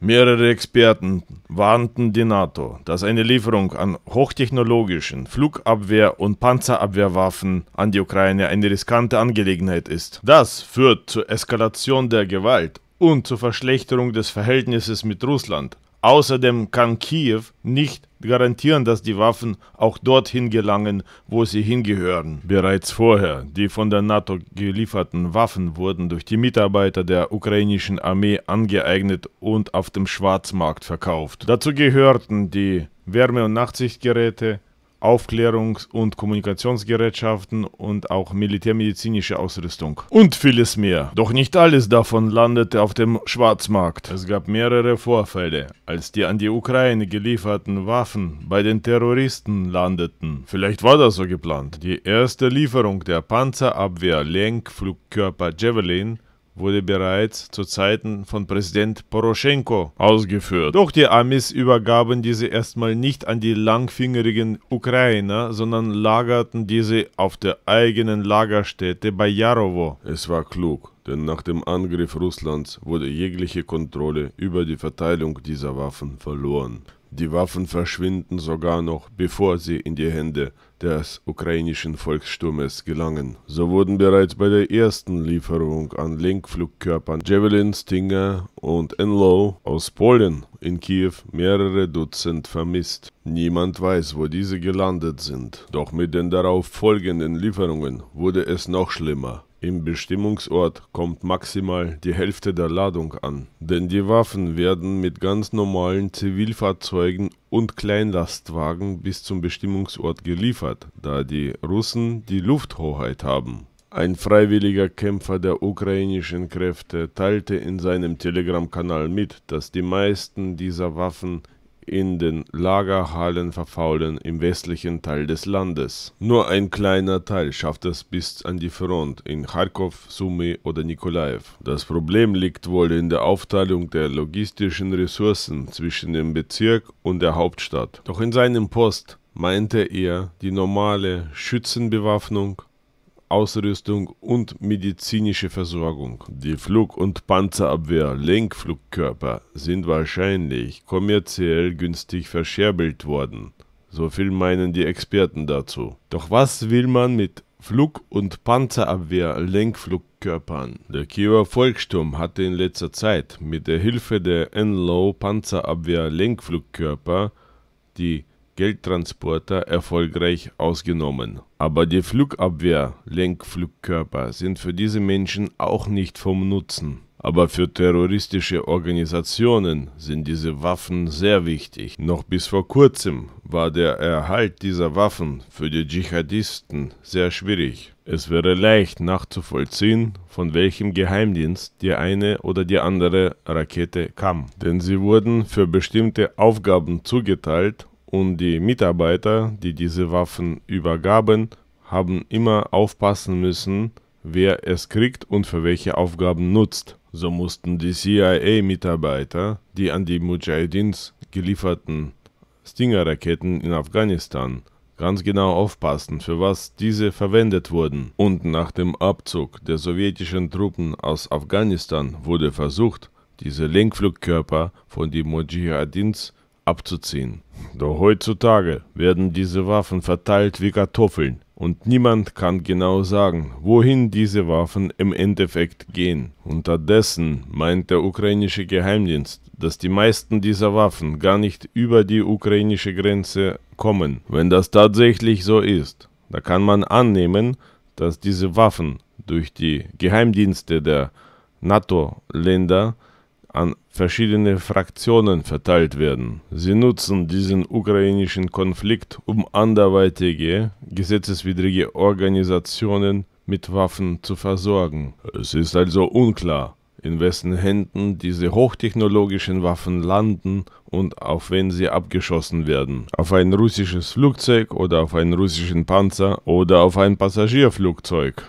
Mehrere Experten warnten die NATO, dass eine Lieferung an hochtechnologischen Flugabwehr- und Panzerabwehrwaffen an die Ukraine eine riskante Angelegenheit ist. Das führt zur Eskalation der Gewalt und zur Verschlechterung des Verhältnisses mit Russland. Außerdem kann Kiew nicht garantieren, dass die Waffen auch dorthin gelangen, wo sie hingehören. Bereits vorher, die von der NATO gelieferten Waffen wurden durch die Mitarbeiter der ukrainischen Armee angeeignet und auf dem Schwarzmarkt verkauft. Dazu gehörten die Wärme- und Nachtsichtgeräte, Aufklärungs- und Kommunikationsgerätschaften und auch militärmedizinische Ausrüstung. Und vieles mehr. Doch nicht alles davon landete auf dem Schwarzmarkt. Es gab mehrere Vorfälle, als die an die Ukraine gelieferten Waffen bei den Terroristen landeten. Vielleicht war das so geplant. Die erste Lieferung der Panzerabwehr Lenkflugkörper Javelin wurde bereits zu Zeiten von Präsident Poroschenko ausgeführt. Doch die Amis übergaben diese erstmal nicht an die langfingerigen Ukrainer, sondern lagerten diese auf der eigenen Lagerstätte bei Jarowo. Es war klug, denn nach dem Angriff Russlands wurde jegliche Kontrolle über die Verteilung dieser Waffen verloren. Die Waffen verschwinden sogar noch, bevor sie in die Hände des ukrainischen Volkssturmes gelangen. So wurden bereits bei der ersten Lieferung an Lenkflugkörpern Javelin, Stinger und Enlow aus Polen in Kiew mehrere Dutzend vermisst. Niemand weiß, wo diese gelandet sind. Doch mit den darauf folgenden Lieferungen wurde es noch schlimmer. Im Bestimmungsort kommt maximal die Hälfte der Ladung an, denn die Waffen werden mit ganz normalen Zivilfahrzeugen und Kleinlastwagen bis zum Bestimmungsort geliefert, da die Russen die Lufthoheit haben. Ein freiwilliger Kämpfer der ukrainischen Kräfte teilte in seinem Telegram-Kanal mit, dass die meisten dieser Waffen in den Lagerhallen verfaulen im westlichen Teil des Landes. Nur ein kleiner Teil schafft es bis an die Front in Kharkov, Sumy oder Nikolaev. Das Problem liegt wohl in der Aufteilung der logistischen Ressourcen zwischen dem Bezirk und der Hauptstadt. Doch in seinem Post meinte er, die normale Schützenbewaffnung Ausrüstung und medizinische Versorgung. Die Flug- und Panzerabwehr Lenkflugkörper sind wahrscheinlich kommerziell günstig verscherbelt worden. So viel meinen die Experten dazu. Doch was will man mit Flug- und Panzerabwehr Lenkflugkörpern. Der Kiewer Volkssturm hatte in letzter Zeit mit der Hilfe der Enlow Panzerabwehr Lenkflugkörper die Geldtransporter erfolgreich ausgenommen. Aber die Flugabwehr, Lenkflugkörper, sind für diese Menschen auch nicht vom Nutzen. Aber für terroristische Organisationen sind diese Waffen sehr wichtig. Noch bis vor kurzem war der Erhalt dieser Waffen für die Dschihadisten sehr schwierig. Es wäre leicht nachzuvollziehen, von welchem Geheimdienst die eine oder die andere Rakete kam. Denn sie wurden für bestimmte Aufgaben zugeteilt und die Mitarbeiter, die diese Waffen übergaben, haben immer aufpassen müssen, wer es kriegt und für welche Aufgaben nutzt. So mussten die CIA-Mitarbeiter, die an die Mujahidins gelieferten Stinger-Raketen in Afghanistan ganz genau aufpassen, für was diese verwendet wurden. Und nach dem Abzug der sowjetischen Truppen aus Afghanistan wurde versucht, diese Lenkflugkörper von den Mujahidins abzuziehen. Doch heutzutage werden diese Waffen verteilt wie Kartoffeln und niemand kann genau sagen, wohin diese Waffen im Endeffekt gehen. Unterdessen meint der ukrainische Geheimdienst, dass die meisten dieser Waffen gar nicht über die ukrainische Grenze kommen. Wenn das tatsächlich so ist, da kann man annehmen, dass diese Waffen durch die Geheimdienste der NATO-Länder an verschiedene Fraktionen verteilt werden. Sie nutzen diesen ukrainischen Konflikt, um anderweitige, gesetzeswidrige Organisationen mit Waffen zu versorgen. Es ist also unklar, in wessen Händen diese hochtechnologischen Waffen landen und auf wen sie abgeschossen werden. Auf ein russisches Flugzeug oder auf einen russischen Panzer oder auf ein Passagierflugzeug.